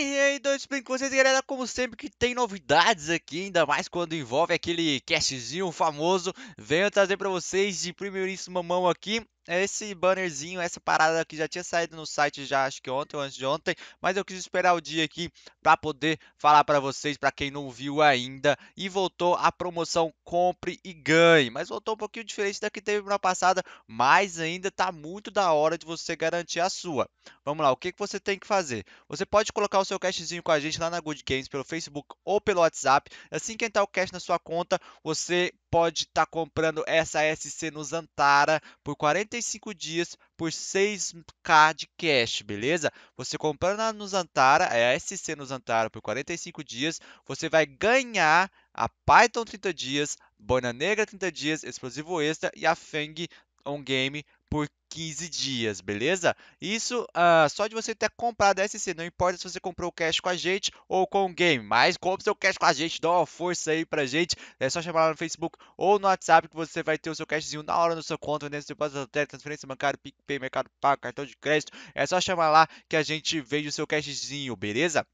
E aí, dois bem com vocês, galera? Como sempre, que tem novidades aqui, ainda mais quando envolve aquele castzinho famoso. Venho trazer para vocês de primeiríssima mão aqui esse bannerzinho, essa parada aqui já tinha saído no site já acho que ontem ou antes de ontem, mas eu quis esperar o dia aqui para poder falar para vocês, para quem não viu ainda, e voltou a promoção compre e ganhe, mas voltou um pouquinho diferente da que teve na passada, mas ainda tá muito da hora de você garantir a sua. Vamos lá, o que, que você tem que fazer? Você pode colocar o seu cashzinho com a gente lá na Good Games pelo Facebook ou pelo WhatsApp. Assim que entrar tá o cash na sua conta, você pode estar tá comprando essa SC no Zantara por 45 dias por 6k de cash, beleza? Você comprando no Zantara, é a SC no Zantara por 45 dias, você vai ganhar a Python 30 dias, Boina Negra 30 dias, Explosivo Extra e a Feng On Game por 15 dias, beleza? Isso uh, só de você ter comprado a SC, não importa se você comprou o cash com a gente ou com o game, mas compre seu cash com a gente, dá uma força aí pra gente, é só chamar lá no Facebook ou no WhatsApp que você vai ter o seu cashzinho na hora no sua conta, dentro do depósito até transferência bancária, PicPay, Mercado Pago, cartão de crédito, é só chamar lá que a gente vende o seu cashzinho, beleza?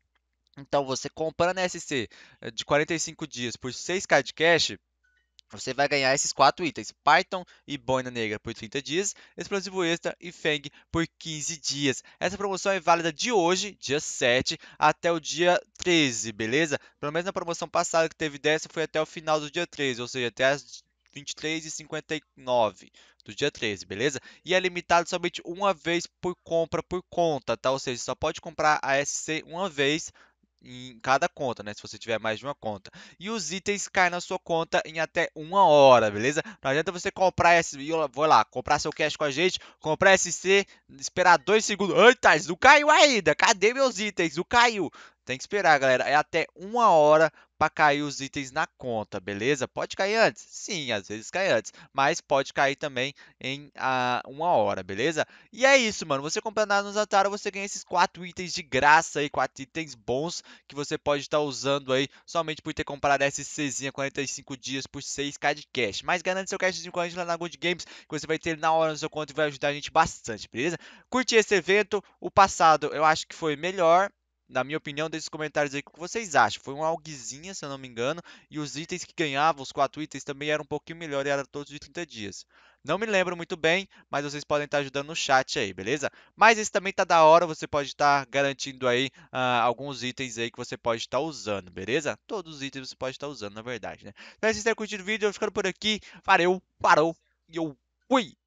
Então você comprando a SC eh, de 45 dias por 6k de cash, você vai ganhar esses quatro itens: Python e Boina Negra por 30 dias, Explosivo Extra e Feng por 15 dias. Essa promoção é válida de hoje, dia 7, até o dia 13, beleza? Pelo menos na promoção passada que teve dessa foi até o final do dia 13, ou seja, até as 23 h 59 do dia 13, beleza? E é limitado somente uma vez por compra por conta, tá? Ou seja, só pode comprar a SC uma vez em cada conta, né? Se você tiver mais de uma conta. E os itens caem na sua conta em até uma hora, beleza? Não adianta você comprar esse. Vou lá, comprar seu cash com a gente, comprar SC, esperar dois segundos. Eita, não caiu ainda. Cadê meus itens? Não caiu. Tem que esperar, galera. É até uma hora para cair os itens na conta, beleza? Pode cair antes? Sim, às vezes cai antes. Mas pode cair também em ah, uma hora, beleza? E é isso, mano. Você comprando nos Zatara, você ganha esses quatro itens de graça aí. Quatro itens bons que você pode estar tá usando aí somente por ter comprado essa SCzinha 45 dias por 6k de cash. Mas garante seu cashzinho com a gente lá na Good Games, que você vai ter na hora no seu conto e vai ajudar a gente bastante, beleza? Curti esse evento. O passado eu acho que foi melhor na minha opinião, deixe os comentários aí o que vocês acham. Foi uma alguizinha, se eu não me engano, e os itens que ganhava, os quatro itens, também eram um pouquinho melhor e eram todos de 30 dias. Não me lembro muito bem, mas vocês podem estar ajudando no chat aí, beleza? Mas esse também tá da hora, você pode estar garantindo aí uh, alguns itens aí que você pode estar usando, beleza? Todos os itens você pode estar usando, na verdade, né? Espero então, que vocês tenham curtido o vídeo, eu ficando por aqui. Valeu, parou e eu fui!